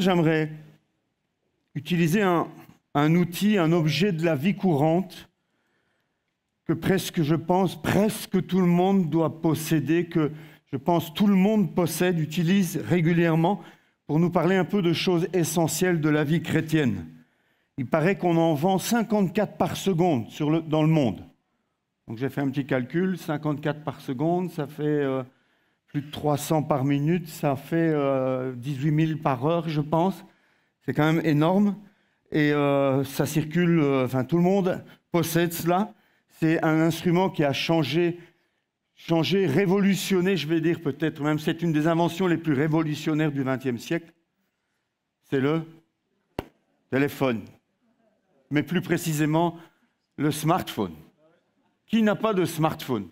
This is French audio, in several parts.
j'aimerais utiliser un, outil, un objet de la vie courante que presque, je pense, presque tout le monde doit posséder, que je pense tout le monde possède, utilise régulièrement pour nous parler un peu de choses essentielles de la vie chrétienne. Il paraît qu'on en vend 54 par seconde sur le, dans le monde. Donc j'ai fait un petit calcul, 54 par seconde, ça fait euh, plus de 300 par minute, ça fait 18 euh, 000 par heure, je pense. C'est quand même énorme. Et euh, ça circule, euh, enfin tout le monde possède cela. C'est un instrument qui a changé, changé, révolutionné, je vais dire peut-être même. C'est une des inventions les plus révolutionnaires du XXe siècle. C'est le téléphone. Mais plus précisément, le smartphone. Qui n'a pas de smartphone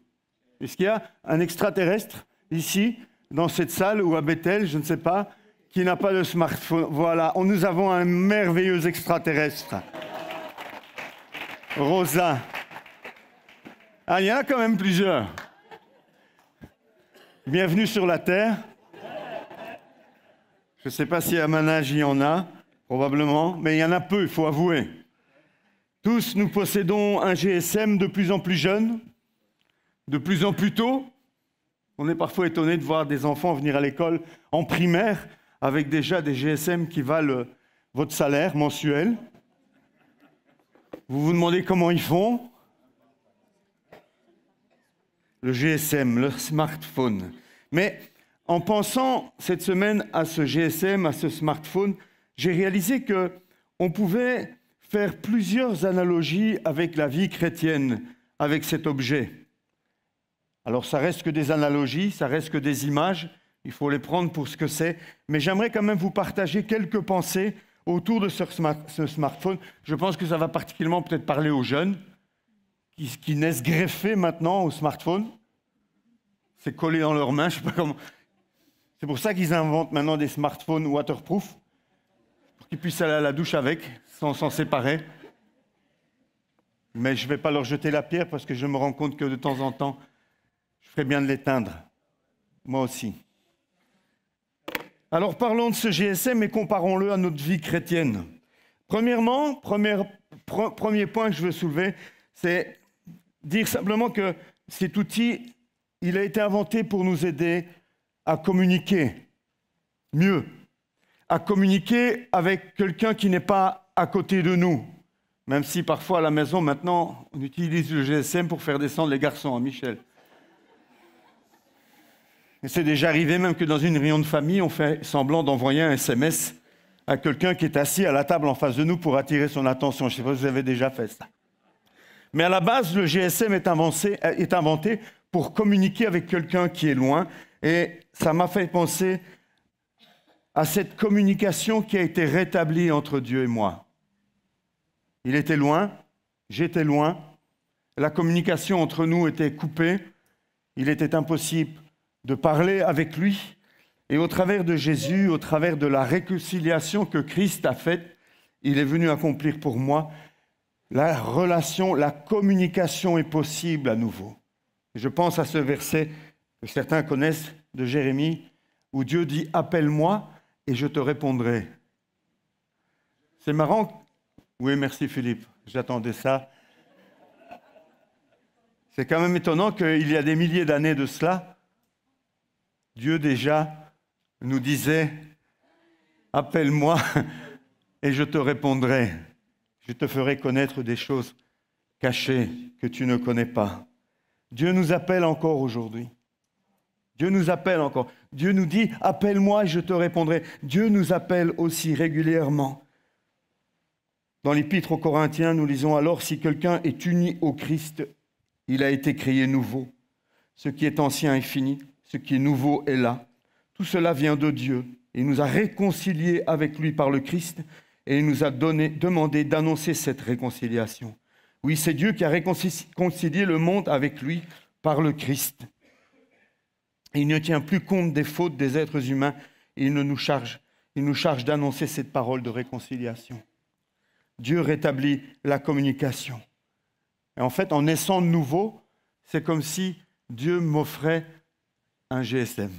Est-ce qu'il y a un extraterrestre ici, dans cette salle ou à Bethel, je ne sais pas, qui n'a pas de smartphone. Voilà, nous avons un merveilleux extraterrestre. Rosa. Ah, il y en a quand même plusieurs. Bienvenue sur la Terre. Je ne sais pas si à Manage il y en a, probablement, mais il y en a peu, il faut avouer. Tous, nous possédons un GSM de plus en plus jeune, de plus en plus tôt, on est parfois étonné de voir des enfants venir à l'école en primaire avec déjà des GSM qui valent euh, votre salaire mensuel. Vous vous demandez comment ils font Le GSM, le smartphone. Mais en pensant cette semaine à ce GSM, à ce smartphone, j'ai réalisé que on pouvait faire plusieurs analogies avec la vie chrétienne, avec cet objet. Alors ça reste que des analogies, ça reste que des images, il faut les prendre pour ce que c'est, mais j'aimerais quand même vous partager quelques pensées autour de ce, smartphone. Je pense que ça va particulièrement peut-être parler aux jeunes qui, naissent greffés maintenant au smartphone. C'est collé dans leurs mains, je sais pas comment. C'est pour ça qu'ils inventent maintenant des smartphones waterproof pour qu'ils puissent aller à la douche avec sans s'en séparer. Mais je ne vais pas leur jeter la pierre parce que je me rends compte que de temps en temps, Très bien de l'éteindre. Moi aussi. Alors parlons de ce GSM et comparons-le à notre vie chrétienne. Premièrement, premier, premier point que je veux soulever, c'est dire simplement que cet outil, il a été inventé pour nous aider à communiquer mieux, à communiquer avec quelqu'un qui n'est pas à côté de nous. Même si parfois à la maison, maintenant, on utilise le GSM pour faire descendre les garçons, hein, Michel. C'est déjà arrivé même que dans une réunion de famille, on fait semblant d'envoyer un SMS à quelqu'un qui est assis à la table en face de nous pour attirer son attention. Je ne sais pas si vous avez déjà fait ça. Mais à la base, le GSM est, inventé, est inventé pour communiquer avec quelqu'un qui est loin. Et ça m'a fait penser à cette communication qui a été rétablie entre Dieu et moi. Il était loin, j'étais loin, la communication entre nous était coupée, il était impossible de parler avec lui. Et au travers de Jésus, au travers de la réconciliation que Christ a faite, il est venu accomplir pour moi, la relation, la communication est possible à nouveau. Je pense à ce verset que certains connaissent de Jérémie, où Dieu dit Appelle-moi et je te répondrai. C'est marrant. Oui, merci Philippe, j'attendais ça. C'est quand même étonnant qu'il y a des milliers d'années de cela, Dieu déjà nous disait, appelle-moi et je te répondrai. Je te ferai connaître des choses cachées que tu ne connais pas. Dieu nous appelle encore aujourd'hui. Dieu nous appelle encore. Dieu nous dit, appelle-moi et je te répondrai. Dieu nous appelle aussi régulièrement. Dans l'épître aux Corinthiens, nous lisons alors, si quelqu'un est uni au Christ, il a été créé nouveau. Ce qui est ancien est fini qui est nouveau est là. Tout cela vient de Dieu. Il nous a réconciliés avec lui par le Christ et il nous a demandé d'annoncer cette réconciliation. Oui, c'est Dieu qui a réconcilié le monde avec lui par le Christ. Il ne tient plus compte des fautes des êtres humains il ne nous charge. Il nous charge d'annoncer cette parole de réconciliation. Dieu rétablit la communication. Et en fait, en naissant nouveau, c'est comme si Dieu m'offrait un GSM.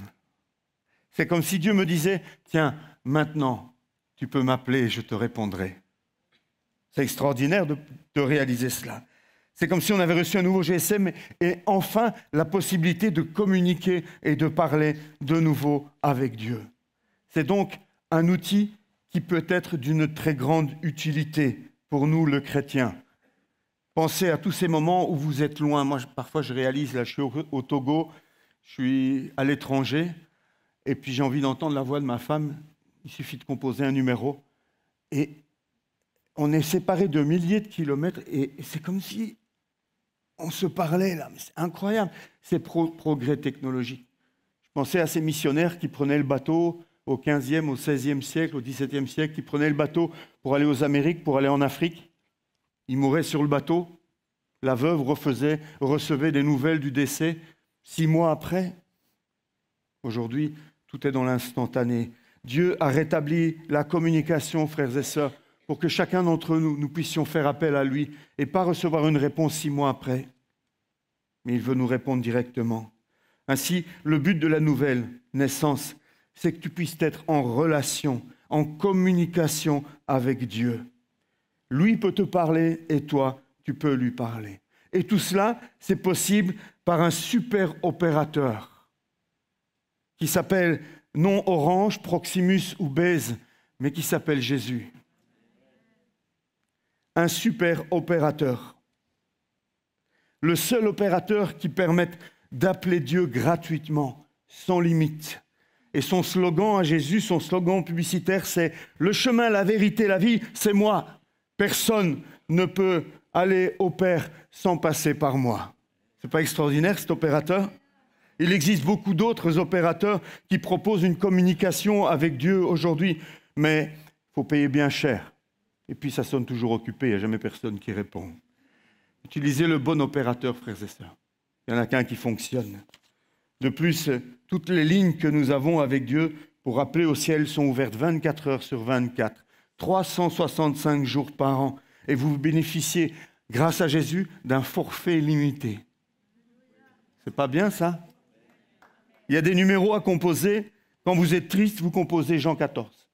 C'est comme si Dieu me disait, tiens, maintenant, tu peux m'appeler et je te répondrai. C'est extraordinaire de, réaliser cela. C'est comme si on avait reçu un nouveau GSM et, enfin la possibilité de communiquer et de parler de nouveau avec Dieu. C'est donc un outil qui peut être d'une très grande utilité pour nous, le chrétien. Pensez à tous ces moments où vous êtes loin. Moi, parfois, je réalise, là, je suis au Togo, je suis à l'étranger, et puis j'ai envie d'entendre la voix de ma femme, il suffit de composer un numéro. Et on est séparés de milliers de kilomètres, et c'est comme si on se parlait là. C'est incroyable, ces progrès technologiques. Je pensais à ces missionnaires qui prenaient le bateau au 15e, au 16e siècle, au 17e siècle, qui prenaient le bateau pour aller aux Amériques, pour aller en Afrique. Ils mouraient sur le bateau. La veuve refaisait, recevait des nouvelles du décès Six mois après, aujourd'hui, tout est dans l'instantané. Dieu a rétabli la communication, frères et sœurs, pour que chacun d'entre nous, nous puissions faire appel à lui et pas recevoir une réponse six mois après. Mais il veut nous répondre directement. Ainsi, le but de la nouvelle naissance, c'est que tu puisses être en relation, en communication avec Dieu. Lui peut te parler et toi, tu peux lui parler. Et tout cela, c'est possible par un super opérateur qui s'appelle non Orange, Proximus ou Baise, mais qui s'appelle Jésus. Un super opérateur. Le seul opérateur qui permette d'appeler Dieu gratuitement, sans limite. Et son slogan à Jésus, son slogan publicitaire, c'est Le chemin, la vérité, la vie, c'est moi. Personne ne peut aller au Père sans passer par moi. C'est pas extraordinaire cet opérateur Il existe beaucoup d'autres opérateurs qui proposent une communication avec Dieu aujourd'hui, mais il faut payer bien cher. Et puis ça sonne toujours occupé, il n'y a jamais personne qui répond. Utilisez le bon opérateur, frères et sœurs. Il n'y en a qu'un qui fonctionne. De plus, toutes les lignes que nous avons avec Dieu pour appeler au ciel sont ouvertes 24 heures sur 24, 365 jours par an, et vous bénéficiez, grâce à Jésus, d'un forfait limité. C'est pas bien ça Il y a des numéros à composer. Quand vous êtes triste, vous composez Jean 14.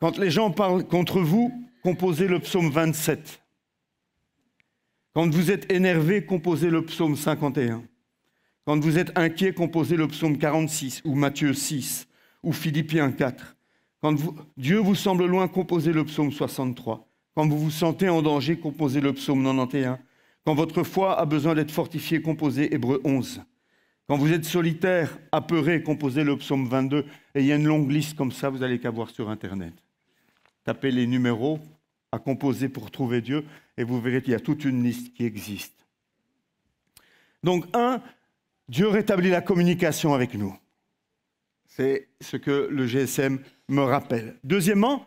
Quand les gens parlent contre vous, composez le psaume 27. Quand vous êtes énervé, composez le psaume 51. Quand vous êtes inquiet, composez le psaume 46 ou Matthieu 6 ou Philippiens 4. Quand Dieu vous semble loin, composez le psaume 63. Quand vous vous sentez en danger, composez le psaume 91. Quand votre foi a besoin d'être fortifiée, composez Hébreu 11. Quand vous êtes solitaire, apeuré, composez le psaume 22. Et il y a une longue liste comme ça, vous n'allez qu'avoir sur Internet. Tapez les numéros à composer pour trouver Dieu et vous verrez qu'il y a toute une liste qui existe. Donc, un, Dieu rétablit la communication avec nous. C'est ce que le GSM me rappelle. Deuxièmement,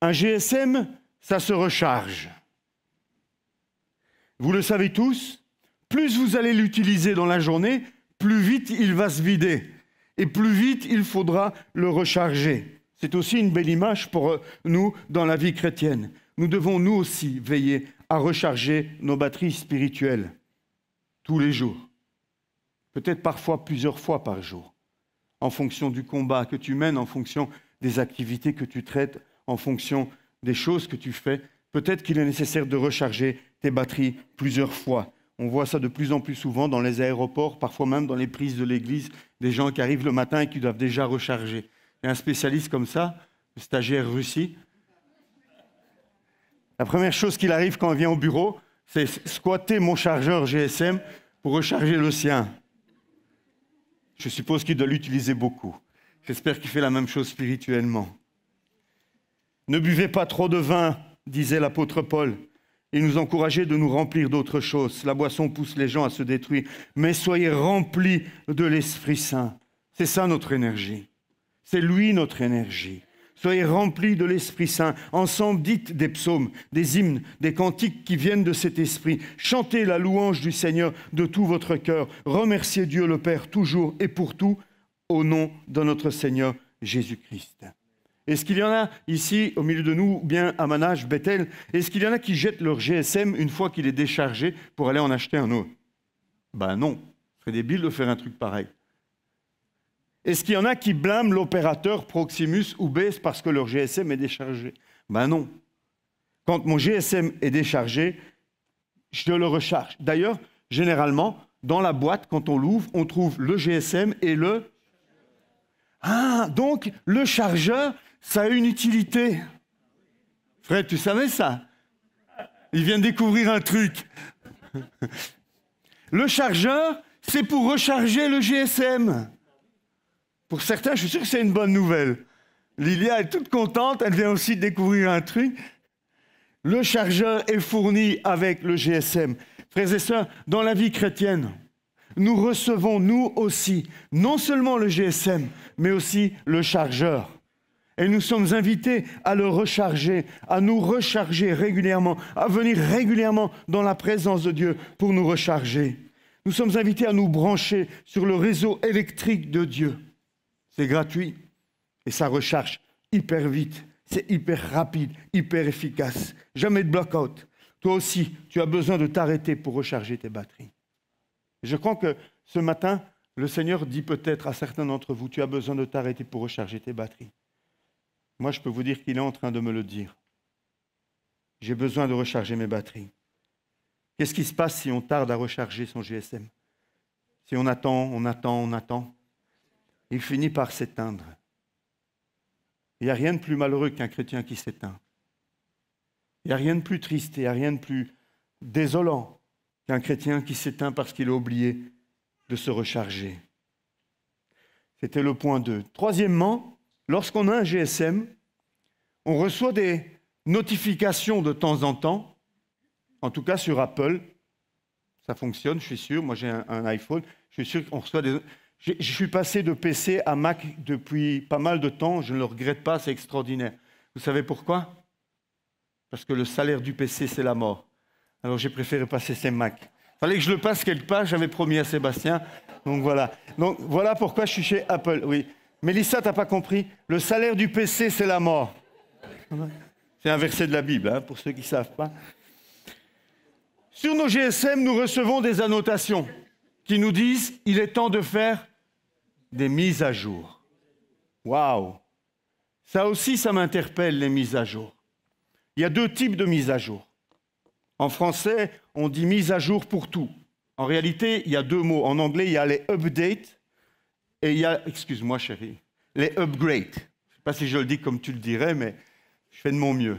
un GSM, ça se recharge. Vous le savez tous, plus vous allez l'utiliser dans la journée, plus vite il va se vider et plus vite il faudra le recharger. C'est aussi une belle image pour euh, nous dans la vie chrétienne. Nous devons nous aussi veiller à recharger nos batteries spirituelles tous les jours, peut-être parfois plusieurs fois par jour, en fonction du combat que tu mènes, en fonction des activités que tu traites, en fonction des choses que tu fais, peut-être qu'il est nécessaire de recharger tes batteries plusieurs fois. On voit ça de plus en plus souvent dans les aéroports, parfois même dans les prises de l'église, des gens qui arrivent le matin et qui doivent déjà recharger. Et un spécialiste comme ça, le stagiaire Russie, la première chose qu'il arrive quand il vient au bureau, c'est squatter mon chargeur GSM pour recharger le sien. Je suppose qu'il doit l'utiliser beaucoup. J'espère qu'il fait la même chose spirituellement. Ne buvez pas trop de vin, disait l'apôtre Paul. et nous encourageait de nous remplir d'autres choses. La boisson pousse les gens à se détruire. Mais soyez remplis de l'Esprit Saint. C'est ça notre énergie. C'est lui notre énergie. Soyez remplis de l'Esprit Saint. Ensemble, dites des psaumes, des hymnes, des cantiques qui viennent de cet esprit. Chantez la louange du Seigneur de tout votre cœur. Remerciez Dieu le Père toujours et pour tout au nom de notre Seigneur Jésus-Christ. Est-ce qu'il y en a ici, au milieu de nous, ou bien à Manage, Bethel, est-ce qu'il y en a qui jettent leur GSM une fois qu'il est déchargé pour aller en acheter un autre Ben non, ce serait débile de faire un truc pareil. Est-ce qu'il y en a qui blâment l'opérateur Proximus ou BES parce que leur GSM est déchargé Ben non. Quand mon GSM est déchargé, je le recharge. D'ailleurs, généralement, dans la boîte, quand on l'ouvre, on trouve le GSM et le ah, donc le chargeur, ça a une utilité. Frère, tu savais ça Il vient découvrir un truc. Le chargeur, c'est pour recharger le GSM. Pour certains, je suis sûr que c'est une bonne nouvelle. Lilia est toute contente, elle vient aussi découvrir un truc. Le chargeur est fourni avec le GSM. Frères et sœurs, dans la vie chrétienne, nous recevons nous aussi non seulement le GSM, mais aussi le chargeur. Et nous sommes invités à le recharger, à nous recharger régulièrement, à venir régulièrement dans la présence de Dieu pour nous recharger. Nous sommes invités à nous brancher sur le réseau électrique de Dieu. C'est gratuit et ça recharge hyper vite, c'est hyper rapide, hyper efficace. Jamais de blackout. Toi aussi, tu as besoin de t'arrêter pour recharger tes batteries. Je crois que ce matin, le Seigneur dit peut-être à certains d'entre vous, tu as besoin de t'arrêter pour recharger tes batteries. Moi, je peux vous dire qu'il est en train de me le dire. J'ai besoin de recharger mes batteries. Qu'est-ce qui se passe si on tarde à recharger son GSM Si on attend, on attend, on attend, il finit par s'éteindre. Il n'y a rien de plus malheureux qu'un chrétien qui s'éteint. Il n'y a rien de plus triste, il n'y a rien de plus désolant un chrétien qui s'éteint parce qu'il a oublié de se recharger. C'était le point 2. Troisièmement, lorsqu'on a un GSM, on reçoit des notifications de temps en temps, en tout cas sur Apple. Ça fonctionne, je suis sûr. Moi, j'ai un, iPhone. Je suis sûr qu'on reçoit des. je suis passé de PC à Mac depuis pas mal de temps. Je ne le regrette pas, c'est extraordinaire. Vous savez pourquoi Parce que le salaire du PC, c'est la mort. Alors j'ai préféré passer ces Mac. Fallait que je le passe quelque part, j'avais promis à Sébastien. Donc voilà. Donc voilà pourquoi je suis chez Apple, oui. Mélissa, t'as pas compris Le salaire du PC, c'est la mort. C'est un verset de la Bible, hein, pour ceux qui ne savent pas. Sur nos GSM, nous recevons des annotations qui nous disent il est temps de faire des mises à jour. Waouh Ça aussi, ça m'interpelle, les mises à jour. Il y a deux types de mises à jour. En français, on dit mise à jour pour tout. En réalité, il y a deux mots. En anglais, il y a les update » et il y a, excuse-moi chérie, les upgrade ». Je ne sais pas si je le dis comme tu le dirais, mais je fais de mon mieux.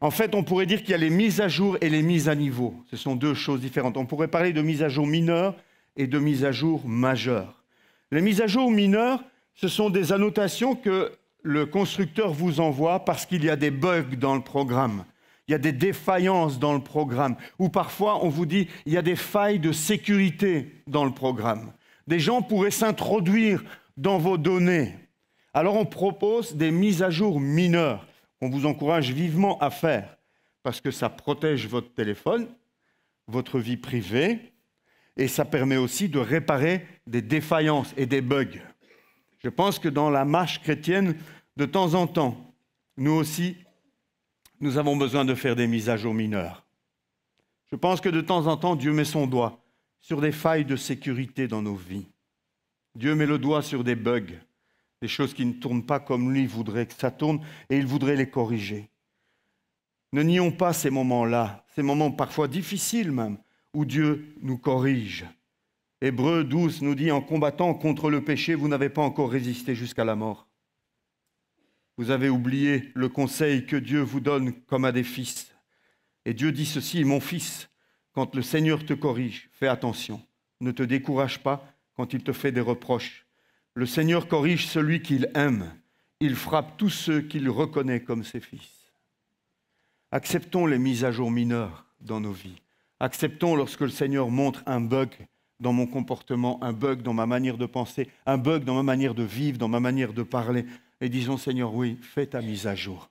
En fait, on pourrait dire qu'il y a les mises à jour et les mises à niveau. Ce sont deux choses différentes. On pourrait parler de mise à jour mineure et de mise à jour majeure. Les mises à jour mineures, ce sont des annotations que le constructeur vous envoie parce qu'il y a des bugs dans le programme il y a des défaillances dans le programme, ou parfois on vous dit il y a des failles de sécurité dans le programme. Des gens pourraient s'introduire dans vos données. Alors on propose des mises à jour mineures On vous encourage vivement à faire, parce que ça protège votre téléphone, votre vie privée, et ça permet aussi de réparer des défaillances et des bugs. Je pense que dans la marche chrétienne, de temps en temps, nous aussi, nous avons besoin de faire des mises à jour mineures. Je pense que de temps en temps, Dieu met son doigt sur des failles de sécurité dans nos vies. Dieu met le doigt sur des bugs, des choses qui ne tournent pas comme lui voudrait que ça tourne, et il voudrait les corriger. Ne nions pas ces moments-là, ces moments parfois difficiles même, où Dieu nous corrige. Hébreu 12 nous dit, en combattant contre le péché, vous n'avez pas encore résisté jusqu'à la mort. Vous avez oublié le conseil que Dieu vous donne comme à des fils. Et Dieu dit ceci, mon fils, quand le Seigneur te corrige, fais attention. Ne te décourage pas quand il te fait des reproches. Le Seigneur corrige celui qu'il aime. Il frappe tous ceux qu'il reconnaît comme ses fils. Acceptons les mises à jour mineures dans nos vies. Acceptons lorsque le Seigneur montre un bug dans mon comportement, un bug dans ma manière de penser, un bug dans ma manière de vivre, dans ma manière de parler et disons, Seigneur, oui, fais ta mise à jour.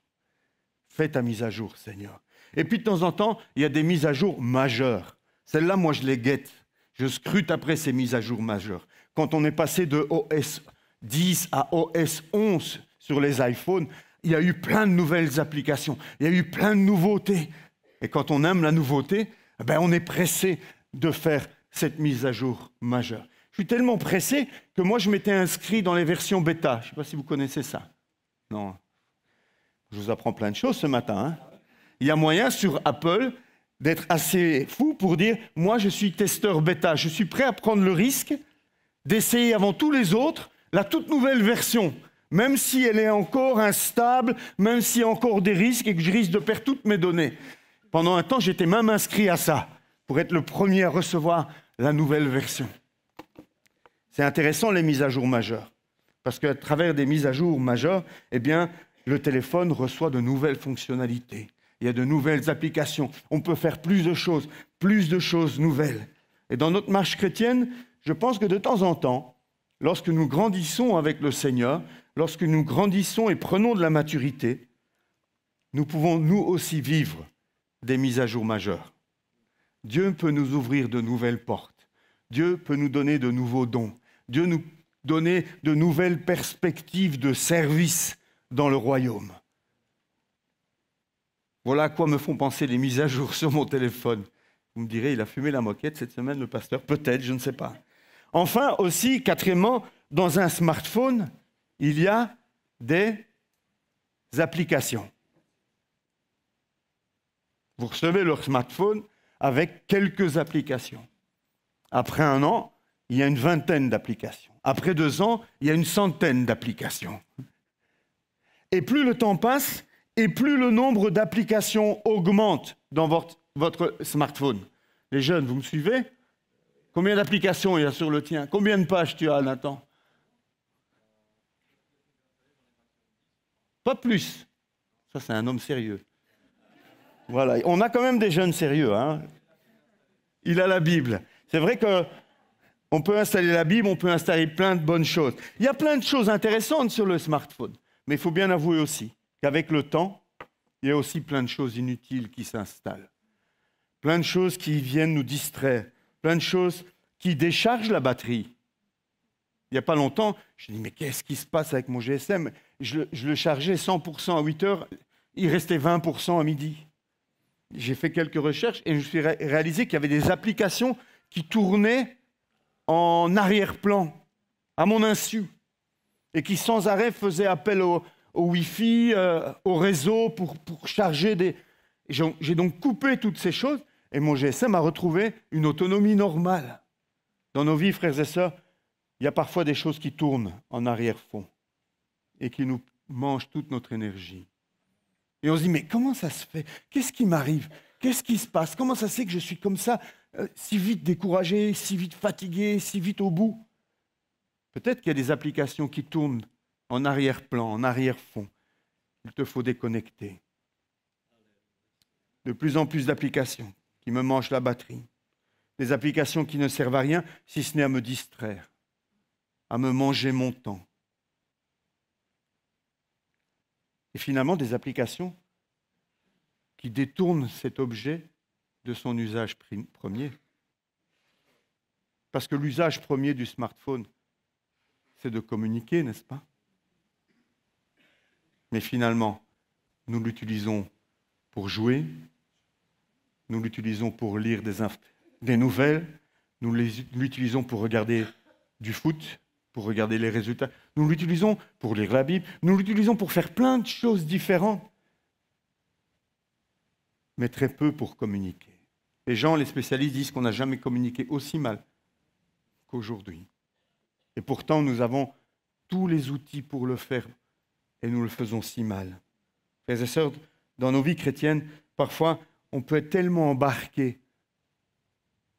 Fais ta mise à jour, Seigneur. Et puis de temps en temps, il y a des mises à jour majeures. Celles-là, moi, je les guette. Je scrute après ces mises à jour majeures. Quand on est passé de OS 10 à OS 11 sur les iPhones, il y a eu plein de nouvelles applications, il y a eu plein de nouveautés. Et quand on aime la nouveauté, eh ben, on est pressé de faire cette mise à jour majeure. Je suis tellement pressé que moi, je m'étais inscrit dans les versions bêta. Je ne sais pas si vous connaissez ça. Non. Je vous apprends plein de choses ce matin. Hein. Il y a moyen sur Apple d'être assez fou pour dire moi, je suis testeur bêta. Je suis prêt à prendre le risque d'essayer avant tous les autres la toute nouvelle version, même si elle est encore instable, même s'il y a encore des risques et que je risque de perdre toutes mes données. Pendant un temps, j'étais même inscrit à ça pour être le premier à recevoir la nouvelle version. C'est intéressant les mises à jour majeures, parce qu'à travers des mises à jour majeures, eh bien, le téléphone reçoit de nouvelles fonctionnalités. Il y a de nouvelles applications. On peut faire plus de choses, plus de choses nouvelles. Et dans notre marche chrétienne, je pense que de temps en temps, lorsque nous grandissons avec le Seigneur, lorsque nous grandissons et prenons de la maturité, nous pouvons nous aussi vivre des mises à jour majeures. Dieu peut nous ouvrir de nouvelles portes. Dieu peut nous donner de nouveaux dons. Dieu nous donnait de nouvelles perspectives de service dans le royaume. Voilà à quoi me font penser les mises à jour sur mon téléphone. Vous me direz, il a fumé la moquette cette semaine, le pasteur Peut-être, je ne sais pas. Enfin, aussi, quatrièmement, dans un smartphone, il y a des applications. Vous recevez leur smartphone avec quelques applications. Après un an, il y a une vingtaine d'applications. Après deux ans, il y a une centaine d'applications. Et plus le temps passe, et plus le nombre d'applications augmente dans votre, smartphone. Les jeunes, vous me suivez Combien d'applications il y a sur le tien Combien de pages tu as, Nathan Pas plus. Ça, c'est un homme sérieux. Voilà, on a quand même des jeunes sérieux. Hein Il a la Bible. C'est vrai que on peut installer la Bible, on peut installer plein de bonnes choses. Il y a plein de choses intéressantes sur le smartphone, mais il faut bien avouer aussi qu'avec le temps, il y a aussi plein de choses inutiles qui s'installent, plein de choses qui viennent nous distraire, plein de choses qui déchargent la batterie. Il n'y a pas longtemps, je me dis, mais qu'est-ce qui se passe avec mon GSM je le, je le, chargeais 100% à 8 heures, il restait 20% à midi. J'ai fait quelques recherches et je me suis réalisé qu'il y avait des applications qui tournaient en arrière-plan, à mon insu, et qui sans arrêt faisait appel au, Wi-Fi, euh, au réseau pour, pour charger des... J'ai donc coupé toutes ces choses et mon GSM a retrouvé une autonomie normale. Dans nos vies, frères et sœurs, il y a parfois des choses qui tournent en arrière-fond et qui nous mangent toute notre énergie. Et on se dit, mais comment ça se fait Qu'est-ce qui m'arrive Qu'est-ce qui se passe Comment ça se fait que je suis comme ça euh, si vite découragé, si vite fatigué, si vite au bout. Peut-être qu'il y a des applications qui tournent en arrière-plan, en arrière-fond. Il te faut déconnecter. De plus en plus d'applications qui me mangent la batterie. Des applications qui ne servent à rien si ce n'est à me distraire, à me manger mon temps. Et finalement, des applications qui détournent cet objet de son usage premier. Parce que l'usage premier du smartphone, c'est de communiquer, n'est-ce pas Mais finalement, nous l'utilisons pour jouer, nous l'utilisons pour lire des, nouvelles, nous l'utilisons pour regarder du foot, pour regarder les résultats, nous l'utilisons pour lire la Bible, nous l'utilisons pour faire plein de choses différentes, mais très peu pour communiquer. Les gens, les spécialistes disent qu'on n'a jamais communiqué aussi mal qu'aujourd'hui. Et pourtant, nous avons tous les outils pour le faire et nous le faisons si mal. Frères et sœurs, dans nos vies chrétiennes, parfois, on peut être tellement embarqué,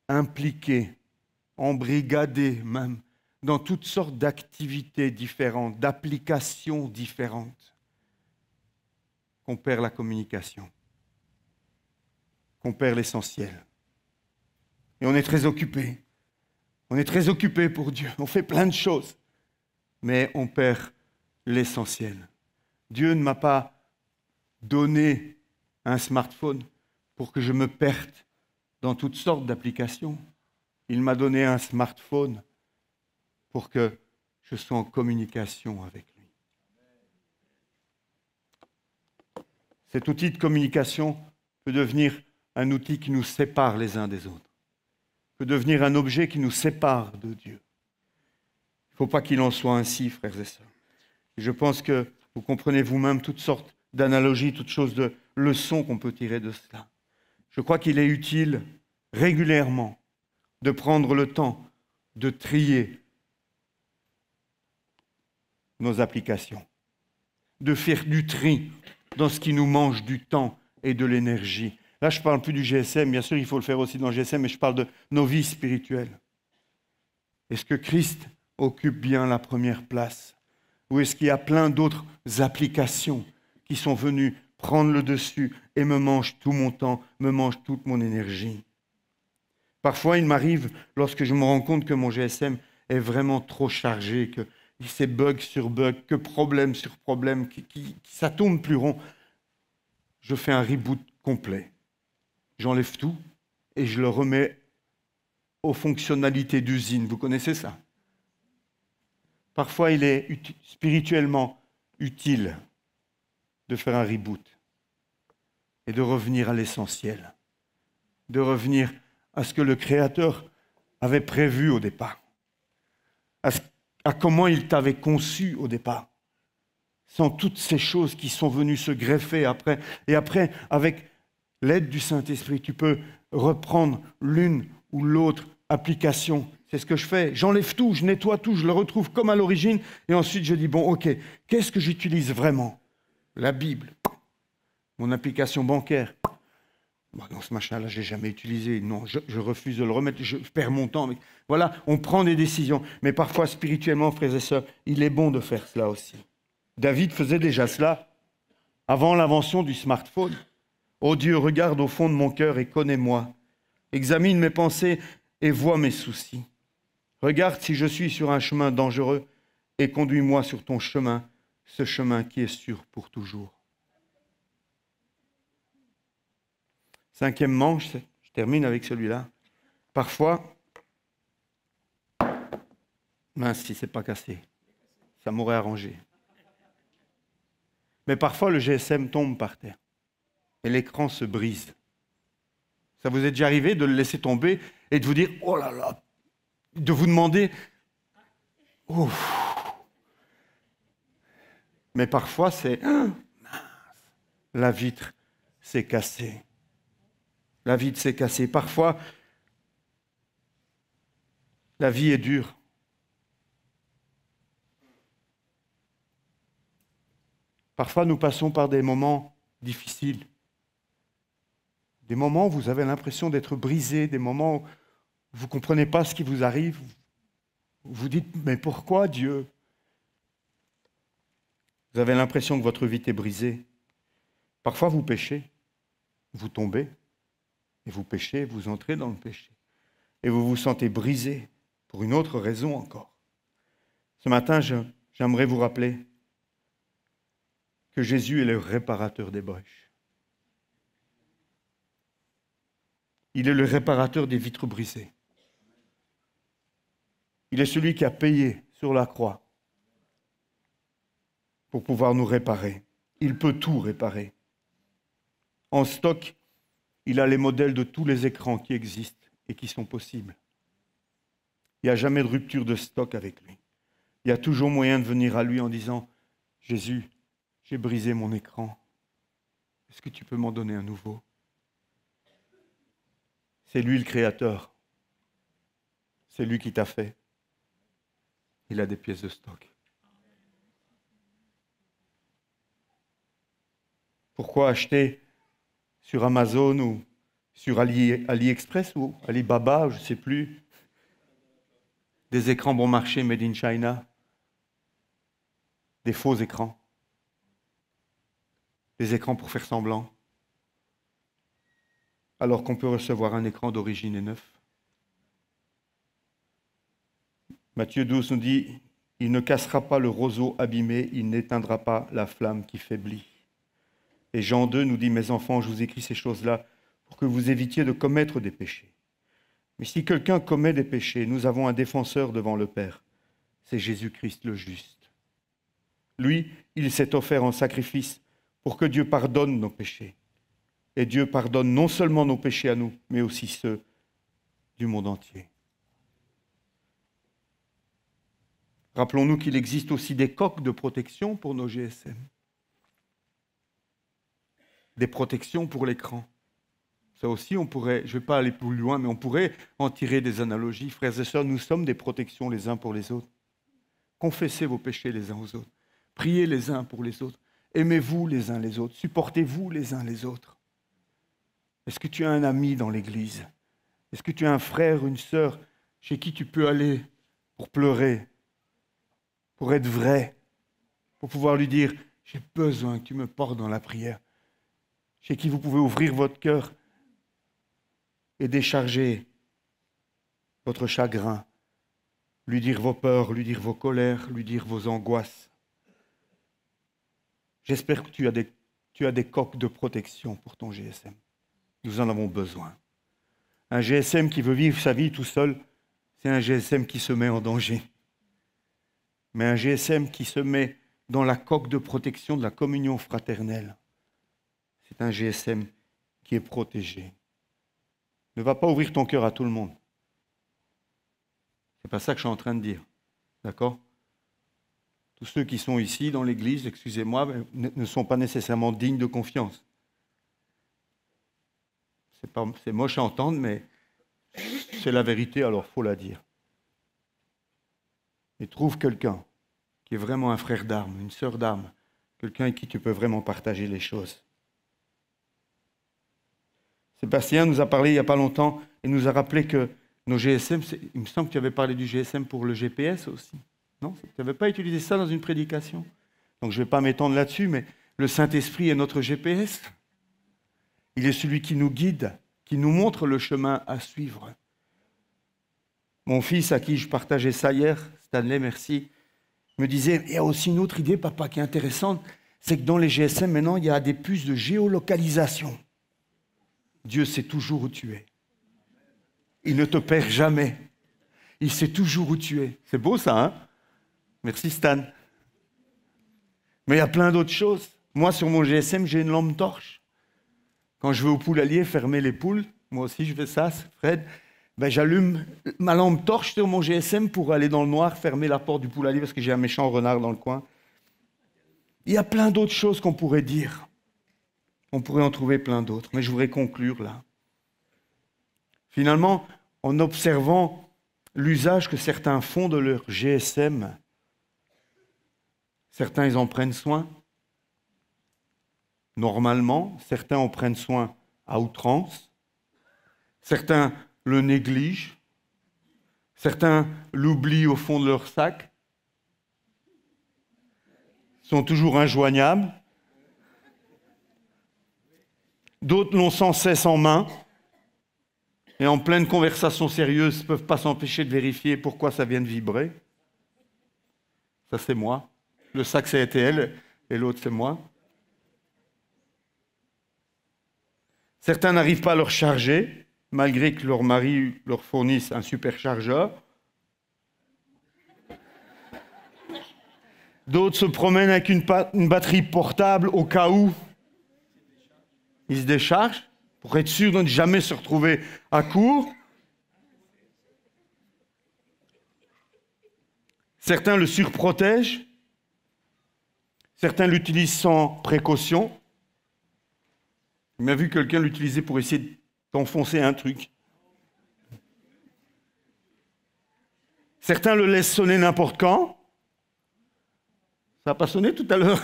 impliqué, embrigadé même, dans toutes sortes d'activités différentes, d'applications différentes, qu'on perd la communication. On perd l'essentiel. Et on est très occupé. On est très occupé pour Dieu. On fait plein de choses. Mais on perd l'essentiel. Dieu ne m'a pas donné un smartphone pour que je me perde dans toutes sortes d'applications. Il m'a donné un smartphone pour que je sois en communication avec lui. Cet outil de communication peut devenir un outil qui nous sépare les uns des autres, peut devenir un objet qui nous sépare de Dieu. Il ne faut pas qu'il en soit ainsi, frères et sœurs. je pense que vous comprenez vous-même toutes sortes d'analogies, toutes choses de leçons qu'on peut tirer de cela. Je crois qu'il est utile régulièrement de prendre le temps de trier nos applications, de faire du tri dans ce qui nous mange du temps et de l'énergie Là, je ne parle plus du GSM, bien sûr, il faut le faire aussi dans le GSM, mais je parle de nos vies spirituelles. Est-ce que Christ occupe bien la première place Ou est-ce qu'il y a plein d'autres applications qui sont venues prendre le dessus et me mangent tout mon temps, me mangent toute mon énergie Parfois, il m'arrive, lorsque je me rends compte que mon GSM est vraiment trop chargé, que c'est bug sur bug, que problème sur problème, que, ça tourne plus rond, je fais un reboot complet j'enlève tout et je le remets aux fonctionnalités d'usine. Vous connaissez ça Parfois, il est spirituellement utile de faire un reboot et de revenir à l'essentiel, de revenir à ce que le Créateur avait prévu au départ, à, à comment il t'avait conçu au départ, sans toutes ces choses qui sont venues se greffer après, et après avec l'aide du Saint-Esprit. Tu peux reprendre l'une ou l'autre application. C'est ce que je fais. J'enlève tout, je nettoie tout, je le retrouve comme à l'origine. Et ensuite, je dis, bon, OK, qu'est-ce que j'utilise vraiment La Bible, mon application bancaire. Bon, ce machin-là, je jamais utilisé. Non, je, refuse de le remettre. Je perds mon temps. voilà, on prend des décisions. Mais parfois, spirituellement, frères et sœurs, il est bon de faire cela aussi. David faisait déjà cela avant l'invention du smartphone. Ô Dieu, regarde au fond de mon cœur et connais-moi. Examine mes pensées et vois mes soucis. Regarde si je suis sur un chemin dangereux et conduis-moi sur ton chemin, ce chemin qui est sûr pour toujours. Cinquième manche, je termine avec celui-là. Parfois, mince si c'est pas cassé, ça m'aurait arrangé. Mais parfois le GSM tombe par terre et l'écran se brise. Ça vous est déjà arrivé de le laisser tomber et de vous dire Oh là là de vous demander Ouf Mais parfois, c'est ah, La vitre s'est cassée. La vitre s'est cassée. Parfois, la vie est dure. Parfois, nous passons par des moments difficiles des moments où vous avez l'impression d'être brisé, des moments où vous ne comprenez pas ce qui vous arrive. Vous dites, mais pourquoi Dieu Vous avez l'impression que votre vie est brisée. Parfois, vous péchez, vous tombez, et vous péchez, vous entrez dans le péché. Et vous vous sentez brisé pour une autre raison encore. Ce matin, j'aimerais vous rappeler que Jésus est le réparateur des brèches. Il est le réparateur des vitres brisées. Il est celui qui a payé sur la croix pour pouvoir nous réparer. Il peut tout réparer. En stock, il a les modèles de tous les écrans qui existent et qui sont possibles. Il n'y a jamais de rupture de stock avec lui. Il y a toujours moyen de venir à lui en disant, Jésus, j'ai brisé mon écran. Est-ce que tu peux m'en donner un nouveau c'est lui le créateur. C'est lui qui t'a fait. Il a des pièces de stock. Pourquoi acheter sur Amazon ou sur AliExpress ou Alibaba, je ne sais plus, des écrans bon marché made in China, des faux écrans, des écrans pour faire semblant alors qu'on peut recevoir un écran d'origine et neuf. Matthieu 12 nous dit, il ne cassera pas le roseau abîmé, il n'éteindra pas la flamme qui faiblit. Et Jean 2 nous dit, mes enfants, je vous écris ces choses-là pour que vous évitiez de commettre des péchés. Mais si quelqu'un commet des péchés, nous avons un défenseur devant le Père, c'est Jésus-Christ le juste. Lui, il s'est offert en sacrifice pour que Dieu pardonne nos péchés. Et Dieu pardonne non seulement nos péchés à nous, mais aussi ceux du monde entier. Rappelons-nous qu'il existe aussi des coques de protection pour nos GSM, des protections pour l'écran. Ça aussi, on pourrait, je ne vais pas aller plus loin, mais on pourrait en tirer des analogies. Frères et sœurs, nous sommes des protections les uns pour les autres. Confessez vos péchés les uns aux autres. Priez les uns pour les autres. Aimez-vous les uns les autres. Supportez-vous les uns les autres. Est-ce que tu as un ami dans l'Église Est-ce que tu as un frère, une sœur chez qui tu peux aller pour pleurer, pour être vrai, pour pouvoir lui dire, j'ai besoin que tu me portes dans la prière, chez qui vous pouvez ouvrir votre cœur et décharger votre chagrin, lui dire vos peurs, lui dire vos colères, lui dire vos angoisses. J'espère que tu as, des, tu as des coques de protection pour ton GSM. Nous en avons besoin. Un GSM qui veut vivre sa vie tout seul, c'est un GSM qui se met en danger. Mais un GSM qui se met dans la coque de protection de la communion fraternelle, c'est un GSM qui est protégé. Ne va pas ouvrir ton cœur à tout le monde. C'est pas ça que je suis en train de dire. D'accord Tous ceux qui sont ici dans l'Église, excusez-moi, ne sont pas nécessairement dignes de confiance. C'est moche à entendre, mais c'est la vérité, alors faut la dire. Et trouve quelqu'un qui est vraiment un frère d'armes, une sœur d'armes, quelqu'un avec qui tu peux vraiment partager les choses. Sébastien nous a parlé il n'y a pas longtemps et nous a rappelé que nos GSM, il me semble que tu avais parlé du GSM pour le GPS aussi. Non Tu n'avais pas utilisé ça dans une prédication. Donc je ne vais pas m'étendre là-dessus, mais le Saint-Esprit est notre GPS. Il est celui qui nous guide, qui nous montre le chemin à suivre. Mon fils, à qui je partageais ça hier, Stanley, merci, me disait, il y a aussi une autre idée, papa, qui est intéressante, c'est que dans les GSM, maintenant, il y a des puces de géolocalisation. Dieu sait toujours où tu es. Il ne te perd jamais. Il sait toujours où tu es. C'est beau ça, hein Merci Stan. Mais il y a plein d'autres choses. Moi, sur mon GSM, j'ai une lampe torche. Quand je vais au poulailler fermer les poules, moi aussi je fais ça, Fred, ben, j'allume ma lampe torche sur mon GSM pour aller dans le noir fermer la porte du poulailler parce que j'ai un méchant renard dans le coin. Il y a plein d'autres choses qu'on pourrait dire. On pourrait en trouver plein d'autres, mais je voudrais conclure là. Finalement, en observant l'usage que certains font de leur GSM, certains ils en prennent soin, normalement, certains en prennent soin à outrance, certains le négligent, certains l'oublient au fond de leur sac, sont toujours injoignables, d'autres l'ont sans cesse en main, et en pleine conversation sérieuse ne peuvent pas s'empêcher de vérifier pourquoi ça vient de vibrer. Ça c'est moi. Le sac c'est elle et l'autre c'est moi. Certains n'arrivent pas à le recharger malgré que leur mari leur fournisse un superchargeur. D'autres se promènent avec une, batterie portable au cas où ils se déchargent pour être sûr de ne jamais se retrouver à court. Certains le surprotègent, certains l'utilisent sans précaution, il m'a vu quelqu'un l'utiliser pour essayer d'enfoncer un truc. Certains le laissent sonner n'importe quand. Ça n'a pas sonné tout à l'heure.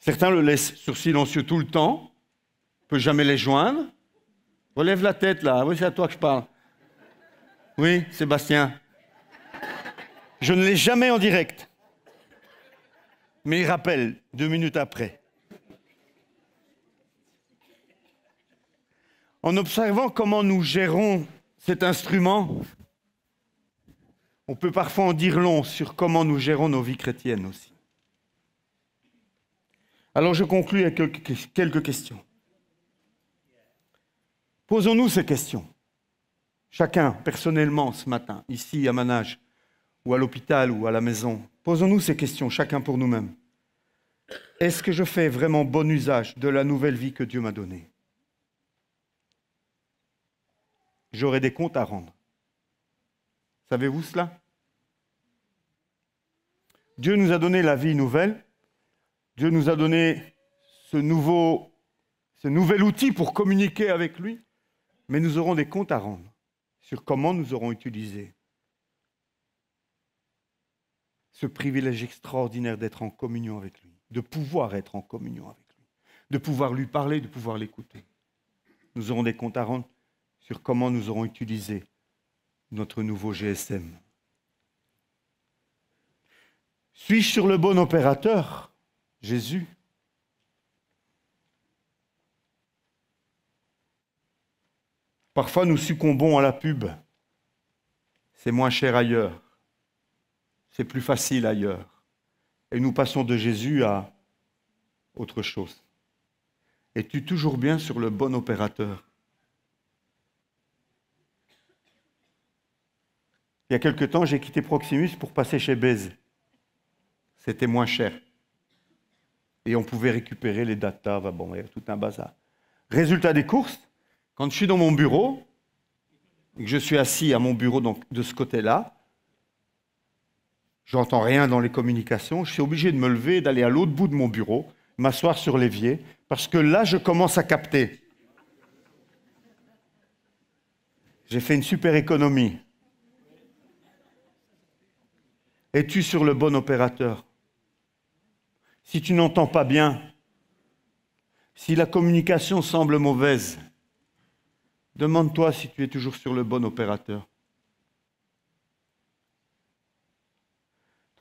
Certains le laissent sur silencieux tout le temps, ne peut jamais les joindre. Relève la tête là, oui, c'est à toi que je parle. Oui, Sébastien. Je ne l'ai jamais en direct mais il rappelle deux minutes après. En observant comment nous gérons cet instrument, on peut parfois en dire long sur comment nous gérons nos vies chrétiennes aussi. Alors je conclus avec quelques questions. Posons-nous ces questions, chacun personnellement ce matin, ici à Manage ou à l'hôpital ou à la maison Posons-nous ces questions, chacun pour nous-mêmes. Est-ce que je fais vraiment bon usage de la nouvelle vie que Dieu m'a donnée J'aurai des comptes à rendre. Savez-vous cela Dieu nous a donné la vie nouvelle. Dieu nous a donné ce, nouvel outil pour communiquer avec lui. Mais nous aurons des comptes à rendre sur comment nous aurons utilisé ce privilège extraordinaire d'être en communion avec lui, de pouvoir être en communion avec lui, de pouvoir lui parler, de pouvoir l'écouter. Nous aurons des comptes à rendre sur comment nous aurons utilisé notre nouveau GSM. Suis-je sur le bon opérateur, Jésus Parfois, nous succombons à la pub. C'est moins cher ailleurs c'est plus facile ailleurs. Et nous passons de Jésus à autre chose. Es-tu toujours bien sur le bon opérateur Il y a quelque temps, j'ai quitté Proximus pour passer chez Bèze. C'était moins cher. Et on pouvait récupérer les datas, bon, tout un bazar. Résultat des courses, quand je suis dans mon bureau, et que je suis assis à mon bureau donc, de ce côté-là, J'entends rien dans les communications. Je suis obligé de me lever, d'aller à l'autre bout de mon bureau, m'asseoir sur l'évier, parce que là, je commence à capter. J'ai fait une super économie. Es-tu sur le bon opérateur Si tu n'entends pas bien, si la communication semble mauvaise, demande-toi si tu es toujours sur le bon opérateur.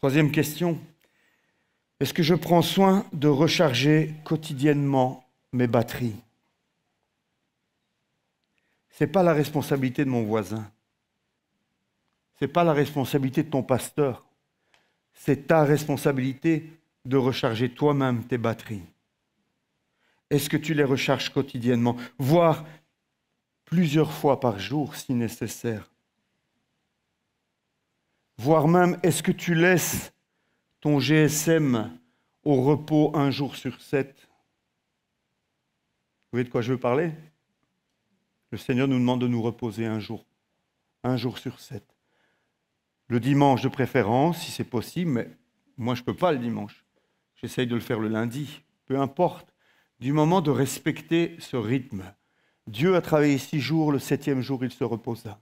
Troisième question, est-ce que je prends soin de recharger quotidiennement mes batteries Ce n'est pas la responsabilité de mon voisin. Ce n'est pas la responsabilité de ton pasteur. C'est ta responsabilité de recharger toi-même tes batteries. Est-ce que tu les recharges quotidiennement, voire plusieurs fois par jour si nécessaire voire même est-ce que tu laisses ton GSM au repos un jour sur sept Vous voyez de quoi je veux parler Le Seigneur nous demande de nous reposer un jour, un jour sur sept. Le dimanche de préférence, si c'est possible, mais moi je ne peux pas le dimanche. J'essaye de le faire le lundi, peu importe. Du moment de respecter ce rythme. Dieu a travaillé six jours, le septième jour il se reposa.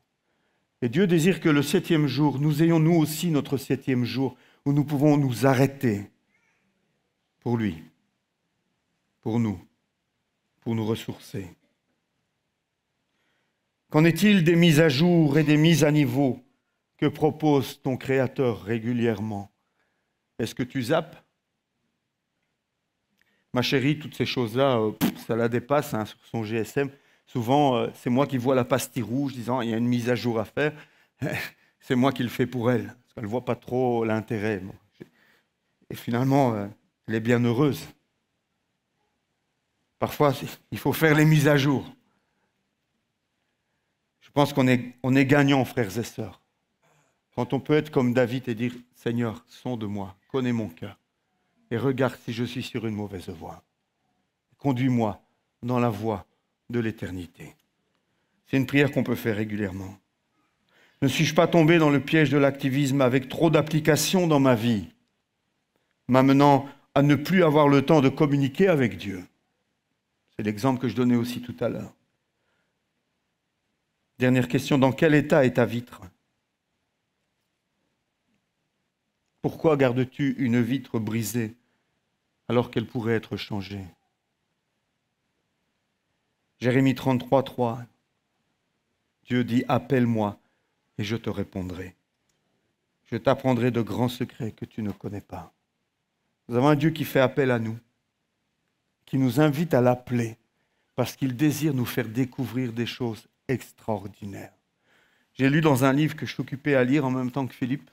Et Dieu désire que le septième jour, nous ayons nous aussi notre septième jour où nous pouvons nous arrêter pour lui, pour nous, pour nous ressourcer. Qu'en est-il des mises à jour et des mises à niveau que propose ton Créateur régulièrement Est-ce que tu zappes Ma chérie, toutes ces choses-là, euh, ça la dépasse hein, sur son GSM. Souvent, euh, c'est moi qui vois la pastille rouge, disant il y a une mise à jour à faire. c'est moi qui le fais pour elle, parce qu'elle ne voit pas trop l'intérêt. Et finalement, euh, elle est bien heureuse. Parfois, il faut faire les mises à jour. Je pense qu'on est, on est gagnant, frères et sœurs, quand on peut être comme David et dire Seigneur, sonde moi, connais mon cœur, et regarde si je suis sur une mauvaise voie. Conduis-moi dans la voie de l'éternité. C'est une prière qu'on peut faire régulièrement. Ne suis-je pas tombé dans le piège de l'activisme avec trop d'applications dans ma vie, m'amenant à ne plus avoir le temps de communiquer avec Dieu C'est l'exemple que je donnais aussi tout à l'heure. Dernière question, dans quel état est ta vitre Pourquoi gardes-tu une vitre brisée alors qu'elle pourrait être changée Jérémie 33, 3. Dieu dit, appelle-moi et je te répondrai. Je t'apprendrai de grands secrets que tu ne connais pas. Nous avons un Dieu qui fait appel à nous, qui nous invite à l'appeler, parce qu'il désire nous faire découvrir des choses extraordinaires. J'ai lu dans un livre que je suis occupé à lire en même temps que Philippe,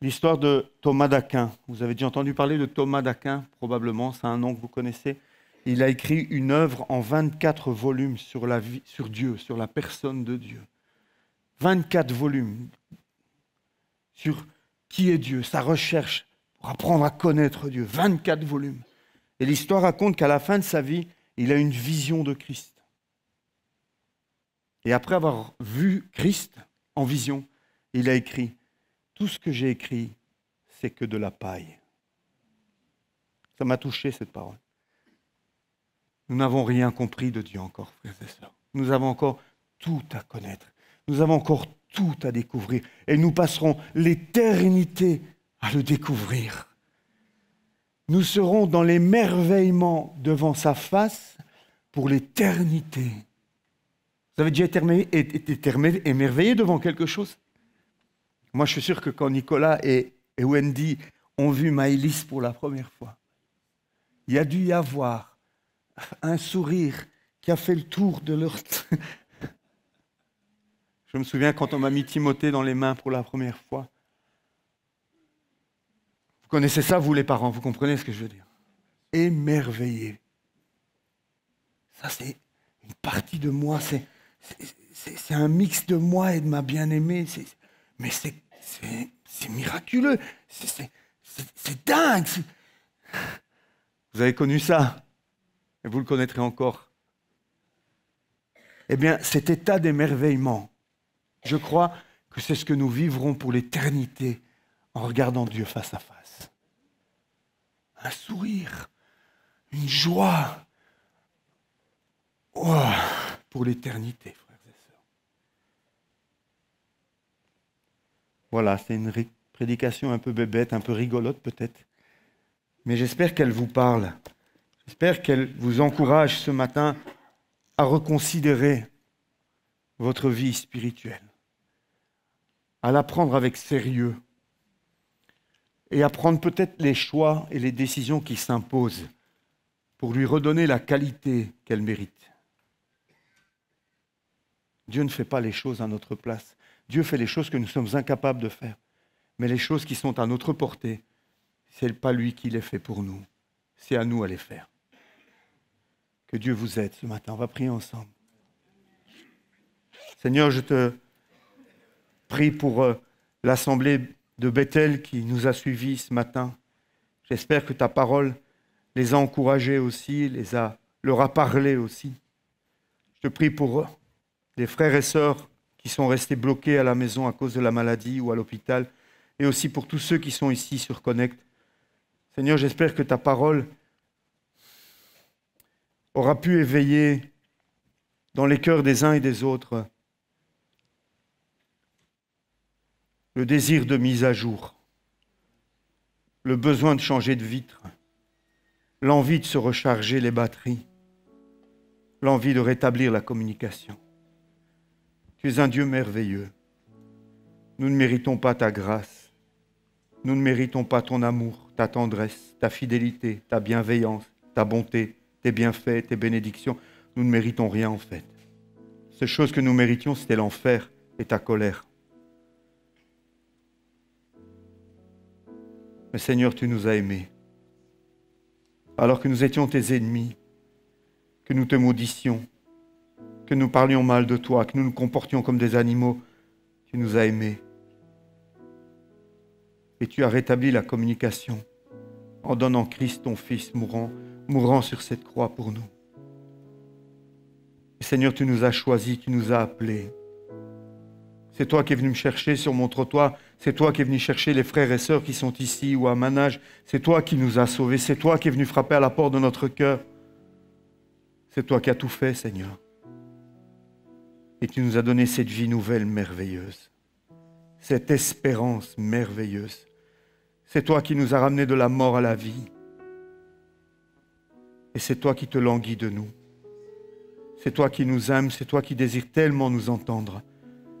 l'histoire de Thomas d'Aquin. Vous avez déjà entendu parler de Thomas d'Aquin, probablement, c'est un nom que vous connaissez il a écrit une œuvre en 24 volumes sur, la vie, sur Dieu, sur la personne de Dieu. 24 volumes sur qui est Dieu, sa recherche pour apprendre à connaître Dieu. 24 volumes. Et l'histoire raconte qu'à la fin de sa vie, il a une vision de Christ. Et après avoir vu Christ en vision, il a écrit, tout ce que j'ai écrit, c'est que de la paille. Ça m'a touché cette parole. Nous n'avons rien compris de Dieu encore, frères et sœurs. Nous avons encore tout à connaître. Nous avons encore tout à découvrir. Et nous passerons l'éternité à le découvrir. Nous serons dans l'émerveillement devant sa face pour l'éternité. Vous avez déjà été émerveillé devant quelque chose Moi, je suis sûr que quand Nicolas et, Wendy ont vu Maïlis pour la première fois, il y a dû y avoir un sourire qui a fait le tour de leur... Je me souviens quand on m'a mis Timothée dans les mains pour la première fois. Vous connaissez ça, vous les parents, vous comprenez ce que je veux dire. Émerveillé. Ça, c'est une partie de moi, c'est, un mix de moi et de ma bien-aimée. mais c'est, miraculeux, c'est, dingue. Vous avez connu ça et vous le connaîtrez encore. Eh bien, cet état d'émerveillement, je crois que c'est ce que nous vivrons pour l'éternité en regardant Dieu face à face. Un sourire, une joie oh, pour l'éternité, frères et sœurs. Voilà, c'est une prédication un peu bébête, un peu rigolote peut-être, mais j'espère qu'elle vous parle. J'espère qu'elle vous encourage ce matin à reconsidérer votre vie spirituelle, à l'apprendre avec sérieux et à prendre peut-être les choix et les décisions qui s'imposent pour lui redonner la qualité qu'elle mérite. Dieu ne fait pas les choses à notre place. Dieu fait les choses que nous sommes incapables de faire. Mais les choses qui sont à notre portée, ce n'est pas lui qui les fait pour nous. C'est à nous à les faire que Dieu vous aide ce matin. On va prier ensemble. Seigneur, je te prie pour euh, l'assemblée de Bethel qui nous a suivis ce matin. J'espère que ta parole les a encouragés aussi, les a, leur a parlé aussi. Je te prie pour euh, les frères et sœurs qui sont restés bloqués à la maison à cause de la maladie ou à l'hôpital, et aussi pour tous ceux qui sont ici sur Connect. Seigneur, j'espère que ta parole aura pu éveiller dans les cœurs des uns et des autres le désir de mise à jour, le besoin de changer de vitre, l'envie de se recharger les batteries, l'envie de rétablir la communication. Tu es un Dieu merveilleux. Nous ne méritons pas ta grâce. Nous ne méritons pas ton amour, ta tendresse, ta fidélité, ta bienveillance, ta bonté, tes bienfaits, tes bénédictions. Nous ne méritons rien en fait. Ces choses que nous méritions, c'était l'enfer et ta colère. Mais Seigneur, tu nous as aimés. Alors que nous étions tes ennemis, que nous te maudissions, que nous parlions mal de toi, que nous nous comportions comme des animaux, tu nous as aimés. Et tu as rétabli la communication en donnant Christ, ton Fils mourant, mourant sur cette croix pour nous. Seigneur, tu nous as choisis, tu nous as appelés. C'est toi qui es venu me chercher sur mon trottoir, c'est toi qui es venu chercher les frères et sœurs qui sont ici ou à Manage, c'est toi qui nous as sauvés, c'est toi qui es venu frapper à la porte de notre cœur. C'est toi qui as tout fait, Seigneur. Et tu nous as donné cette vie nouvelle merveilleuse, cette espérance merveilleuse. C'est toi qui nous as ramenés de la mort à la vie. Et c'est toi qui te languis de nous. C'est toi qui nous aimes, c'est toi qui désires tellement nous entendre.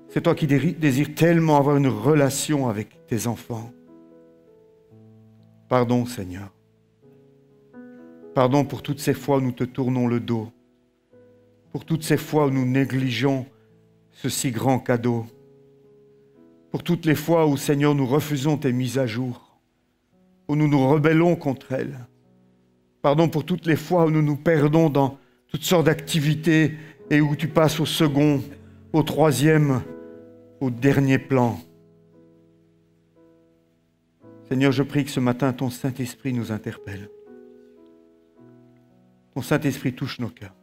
C'est toi qui désires tellement avoir une relation avec tes enfants. Pardon Seigneur. Pardon pour toutes ces fois où nous te tournons le dos, pour toutes ces fois où nous négligeons ce si grand cadeau, pour toutes les fois où Seigneur nous refusons tes mises à jour, où nous nous rebellons contre elles, Pardon pour toutes les fois où nous nous perdons dans toutes sortes d'activités et où tu passes au second, au troisième, au dernier plan. Seigneur, je prie que ce matin, ton Saint-Esprit nous interpelle. Ton Saint-Esprit touche nos cœurs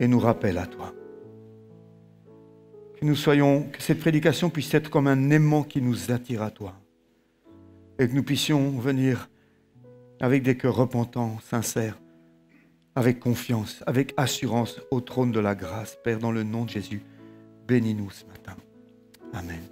et nous rappelle à toi. Que nous soyons, que cette prédication puisse être comme un aimant qui nous attire à toi et que nous puissions venir avec des cœurs repentants, sincères, avec confiance, avec assurance au trône de la grâce. Père, dans le nom de Jésus, bénis-nous ce matin. Amen.